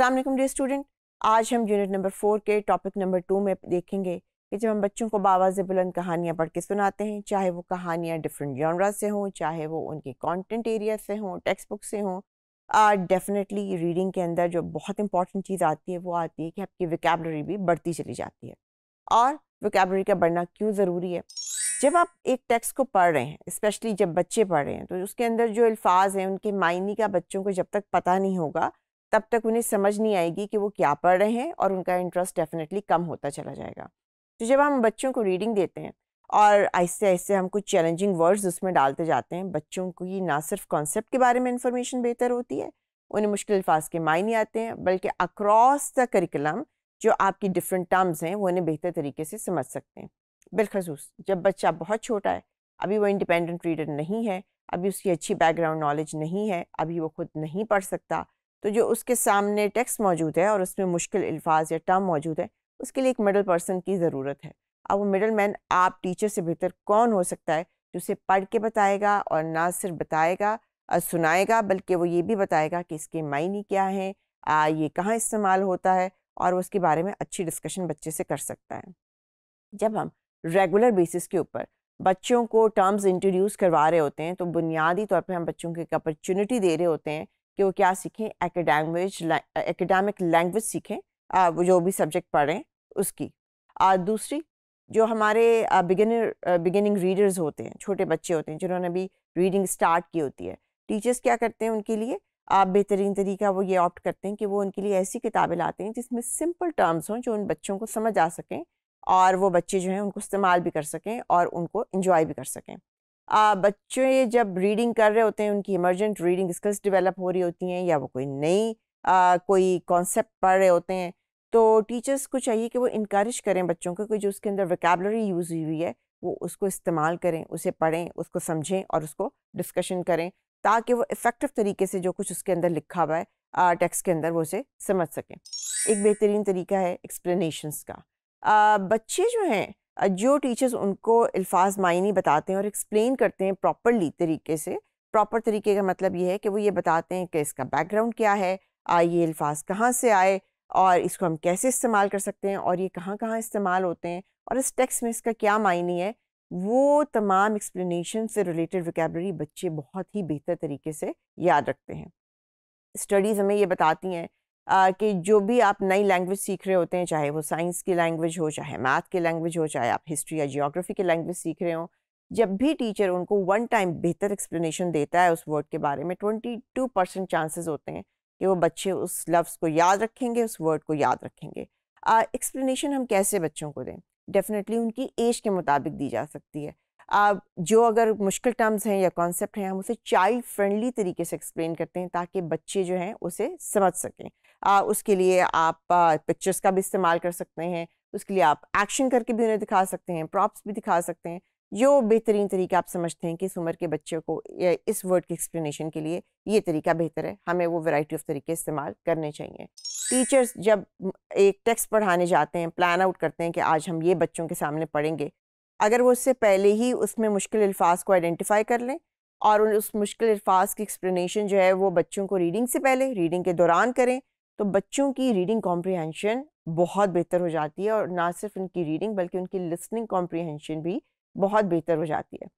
Aslam day student आज हम unit number four के टॉपिक नंबर टू में देखेंगे कि जब हम बच्चों को से बुलंद कहानियाँ पढ़ के सुनाते हैं चाहे वो कहानियाँ डिफरेंट जॉनरा से हों चाहे वो उनके कंटेंट एरिया से हों टेक्स्ट बुक से हों डेफिनेटली रीडिंग के अंदर जो बहुत इंपॉर्टेंट चीज़ आती है वो आती है कि आपकी विकेबलरी भी बढ़ती चली जाती है और विकेबलरी का बढ़ना क्यों ज़रूरी है जब आप एक टेक्स्ट को पढ़ रहे हैं स्पेशली जब बच्चे पढ़ रहे हैं तो उसके अंदर जो अल्फाज हैं उनके मायने का बच्चों को जब तक पता नहीं होगा तब तक उन्हें समझ नहीं आएगी कि वो क्या पढ़ रहे हैं और उनका इंटरेस्ट डेफिनेटली कम होता चला जाएगा तो जब हम बच्चों को रीडिंग देते हैं और ऐसे ऐसे हम कुछ चैलेंजिंग वर्ड्स उसमें डालते जाते हैं बच्चों की ना सिर्फ कॉन्सेप्ट के बारे में इंफॉर्मेशन बेहतर होती है उन्हें मुश्किल अल्फाज के मायने आते हैं बल्कि अक्रॉस द करिकुलम जो आपकी डिफरेंट टर्म्स हैं वो उन्हें बेहतर तरीके से समझ सकते हैं बिलखसूस जब बच्चा बहुत छोटा है अभी वो इंडिपेंडेंट रीडर नहीं है अभी उसकी अच्छी बैकग्राउंड नॉलेज नहीं है अभी वो खुद नहीं पढ़ सकता तो जो उसके सामने टेक्स्ट मौजूद है और उसमें मुश्किल अल्फाज या टर्म मौजूद है उसके लिए एक मिडल पर्सन की ज़रूरत है अब वो मिडल मैन आप टीचर से बेहतर कौन हो सकता है जो उसे पढ़ के बताएगा और ना सिर्फ बताएगा और सुनाएगा बल्कि वो ये भी बताएगा कि इसके मायने क्या हैं ये कहाँ इस्तेमाल होता है और उसके बारे में अच्छी डिस्कशन बच्चे से कर सकता है जब हम रेगुलर बेसिस के ऊपर बच्चों को टर्म्स इंट्रोड्यूस करवा रहे होते हैं तो बुनियादी तौर पर हम बच्चों को एक अपॉर्चुनिटी दे रहे होते हैं कि वो क्या सीखें एकेडमिक एकेडमिक लैंग्वेज सीखें वो जो भी सब्जेक्ट पढ़ें उसकी और दूसरी जो हमारे बिगिनर बिगिनिंग रीडर्स होते हैं छोटे बच्चे होते हैं जिन्होंने अभी रीडिंग स्टार्ट की होती है टीचर्स क्या करते हैं उनके लिए आप बेहतरीन तरीका वो ये ऑप्ट करते हैं कि वो उनके लिए ऐसी किताबें लाते हैं जिसमें सिंपल टर्म्स हों जो उन बच्चों को समझ आ सकें और वो बच्चे जो हैं उनको इस्तेमाल भी कर सकें और उनको इन्जॉय भी कर सकें आ, बच्चे जब रीडिंग कर रहे होते हैं उनकी इमरजेंट रीडिंग स्किल्स डेवलप हो रही होती हैं या वो कोई नई कोई कॉन्सेप्ट पढ़ रहे होते हैं तो टीचर्स को चाहिए कि वो इनक्रेज करें बच्चों को कि जो उसके अंदर वैकेबलरी यूज़ हुई हुई है वो उसको इस्तेमाल करें उसे पढ़ें उसको समझें और उसको डिस्कशन करें ताकि वो इफ़ेक्टिव तरीके से जो कुछ उसके अंदर लिखा हुआ है टेक्स्ट के अंदर वो उसे समझ सकें एक बेहतरीन तरीका है एक्सप्लेनेशंस का आ, बच्चे जो हैं जो टीचर्स उनको अल्फाज मायने बताते हैं और एक्सप्लेन करते हैं प्रॉपरली तरीके से प्रॉपर तरीके का मतलब ये है कि वो ये बताते हैं कि इसका बैकग्राउंड क्या है ये अल्फाज कहाँ से आए और इसको हम कैसे इस्तेमाल कर सकते हैं और ये कहाँ कहाँ इस्तेमाल होते हैं और इस टेक्स्ट में इसका क्या मायने है वो तमाम एक्सप्लेनेशन से रिलेटेड विकेबलरी बच्चे बहुत ही बेहतर तरीके से याद रखते हैं स्टडीज़ हमें ये बताती हैं कि जो भी आप नई लैंग्वेज सीख रहे होते हैं चाहे वो साइंस की लैंग्वेज हो चाहे मैथ की लैंग्वेज हो चाहे आप हिस्ट्री या जियोग्राफी की लैंग्वेज सीख रहे हो जब भी टीचर उनको वन टाइम बेहतर एक्सप्लेनेशन देता है उस वर्ड के बारे में ट्वेंटी टू परसेंट चांसेज होते हैं कि वो बच्चे उस लफ्ज़ को याद रखेंगे उस वर्ड को याद रखेंगे एक्सप्लेनेशन हम कैसे बच्चों को दें डेफिनेटली उनकी एज के मुताबिक दी जा सकती है जो अगर मुश्किल टर्म्स हैं या कॉन्सेप्ट हैं हम उसे चाइल्ड फ्रेंडली तरीके से एक्सप्लेन करते हैं ताकि बच्चे जो हैं उसे समझ सकें आ, उसके लिए आप पिक्चर्स का भी इस्तेमाल कर सकते हैं उसके लिए आप एक्शन करके भी उन्हें दिखा सकते हैं प्रॉप्स भी दिखा सकते हैं जो बेहतरीन तरीका आप समझते हैं कि इस उम्र के बच्चे को इस वर्ड की एक्सप्लेनेशन के लिए ये तरीका बेहतर है हमें वो वैरायटी ऑफ तरीके इस्तेमाल करने चाहिए टीचर्स जब एक टेक्स्ट पढ़ाने जाते हैं प्लान आउट करते हैं कि आज हम ये बच्चों के सामने पढ़ेंगे अगर वो उससे पहले ही उसमें मुश्किल अल्फाज को आइडेंटिफाई कर लें और उस मुश्किल अल्फाज की एक्सप्लेनेशन जो है वो बच्चों को रीडिंग से पहले रीडिंग के दौरान करें तो बच्चों की रीडिंग कॉम्प्रीहेंशन बहुत बेहतर हो जाती है और ना सिर्फ उनकी रीडिंग बल्कि उनकी लिसनिंग कॉम्प्रीहेंशन भी बहुत बेहतर हो जाती है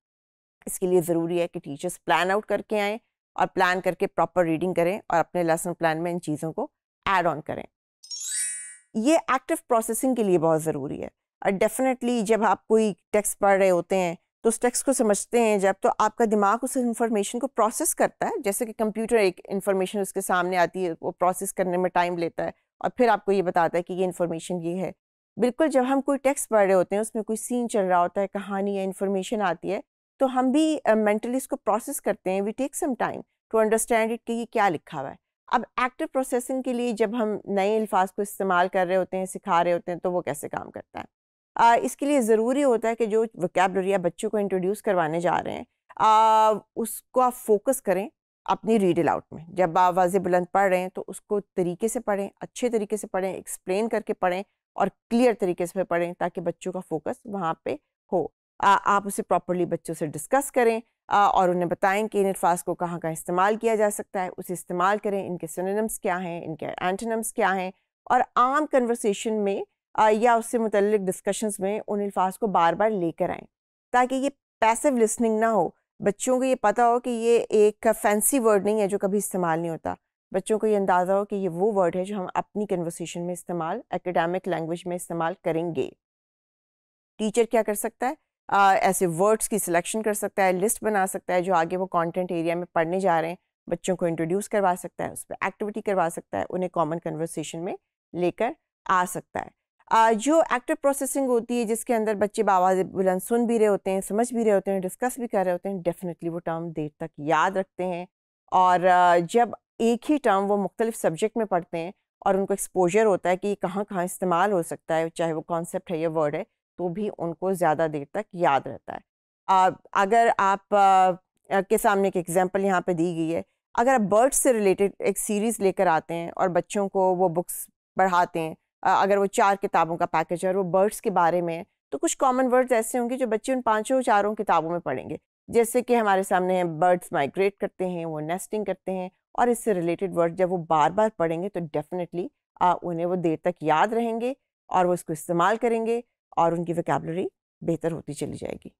इसके लिए ज़रूरी है कि टीचर्स प्लान आउट करके आएँ और प्लान करके प्रॉपर रीडिंग करें और अपने लेसन प्लान में इन चीज़ों को एड ऑन करें ये एक्टिव प्रोसेसिंग के लिए बहुत ज़रूरी है डेफिनेटली जब आप कोई टेक्स्ट पढ़ रहे होते हैं तो उस टेक्स्ट को समझते हैं जब तो आपका दिमाग उस इन्फॉर्मेशन को प्रोसेस करता है जैसे कि कंप्यूटर एक इन्फॉर्मेशन उसके सामने आती है वो प्रोसेस करने में टाइम लेता है और फिर आपको ये बताता है कि ये इन्फॉर्मेशन ये है बिल्कुल जब हम कोई टेक्स्ट पढ़ रहे होते हैं उसमें कोई सीन चल रहा होता है कहानी या इन्फॉर्मेशन आती है तो हम भी मेंटली इसको प्रोसेस करते हैं we take some time to understand it कि ये क्या लिखा हुआ है अब एक्टिव प्रोसेसिंग के लिए जब हम नए अल्फाज को इस्तेमाल कर रहे होते हैं सिखा रहे होते हैं तो वो कैसे काम करता है आ, इसके लिए ज़रूरी होता है कि जो वकेबलरी आप बच्चों को इंट्रोड्यूस करवाने जा रहे हैं आ, उसको आप फोकस करें अपनी रीड अलाउट में जब आप वाज बुलंद पढ़ रहे हैं तो उसको तरीके से पढ़ें अच्छे तरीके से पढ़ें एक्सप्लेन करके पढ़ें और क्लियर तरीके से पढ़ें ताकि बच्चों का फोकस वहाँ पर हो आ, आप उसे प्रॉपरली बच्चों से डिस्कस करें आ, और उन्हें बताएं कि इन अल्फाज को कहाँ कहाँ इस्तेमाल किया जा सकता है उसे इस्तेमाल करें इनके सिनेम्स क्या हैं इनके एंटनम्स क्या हैं और आम कन्वर्सेशन में या उससे मतलब डिस्कशंस में उन अल्फाज को बार बार लेकर आएँ ताकि ये पैसिव लिसनिंग ना हो बच्चों को ये पता हो कि ये एक फैंसी वर्ड नहीं है जो कभी इस्तेमाल नहीं होता बच्चों को ये अंदाज़ा हो कि ये वो वर्ड है जो हम अपनी कन्वर्सेशन में इस्तेमाल एकेडमिक लैंग्वेज में इस्तेमाल करेंगे टीचर क्या कर सकता है आ, ऐसे वर्ड्स की सिलेक्शन कर सकता है लिस्ट बना सकता है जो आगे वो कंटेंट एरिया में पढ़ने जा रहे हैं बच्चों को इंट्रोड्यूस करवा सकता है उस पर एक्टिविटी करवा सकता है उन्हें कॉमन कन्वर्सेशन में लेकर आ सकता है जो एक्टिव प्रोसेसिंग होती है जिसके अंदर बच्चे बाबा बुलंद सुन भी रहे होते हैं समझ भी रहे होते हैं डिस्कस भी कर रहे होते हैं डेफिनेटली वो टर्म देर तक याद रखते हैं और जब एक ही टर्म वो मुख्तलिफ सब्जेक्ट में पढ़ते हैं और उनको एक्सपोजर होता है कि कहाँ कहाँ इस्तेमाल हो सकता है चाहे वो कॉन्सेप्ट है या वर्ड है तो भी उनको ज़्यादा देर तक याद रहता है अगर आप के सामने एक एग्ज़ाम्पल यहाँ पर दी गई है अगर आप बर्ड्स से रिलेटेड एक सीरीज़ लेकर आते हैं और बच्चों को वो बुक्स पढ़ाते हैं अगर वो चार किताबों का पैकेज है और वो बर्ड्स के बारे में तो कुछ कॉमन वर्ड्स ऐसे होंगे जो बच्चे उन पाँचों चारों किताबों में पढ़ेंगे जैसे कि हमारे सामने बर्ड्स माइग्रेट करते हैं वो नेस्टिंग करते हैं और इससे रिलेटेड वर्ड जब वो बार बार पढ़ेंगे तो डेफिनेटली उन्हें वो देर तक याद रहेंगे और वो इसको इस्तेमाल करेंगे और उनकी वैकेबलरी बेहतर होती चली जाएगी